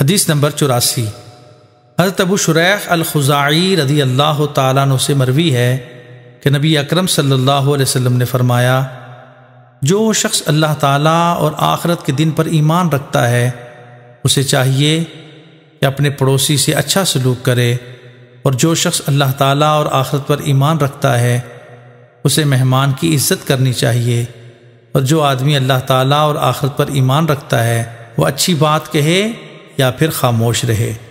हदीस नंबर चौरासी हज़रत अबू शुरैख खुजाई रदी अल्लाह तु से मरवी है कि नबी अकरम सल्लल्लाहु अलैहि वसल्लम ने फरमाया जो शख्स अल्लाह ताला और आखरत के दिन पर ईमान रखता है उसे चाहिए कि अपने पड़ोसी से अच्छा सलूक करे और जो शख्स अल्लाह ताला और आखरत पर ईमान रखता है उसे मेहमान की इज्जत करनी चाहिए और जो आदमी अल्लाह ताला और आखरत पर ईमान रखता है वह अच्छी बात कहे या फिर खामोश रहे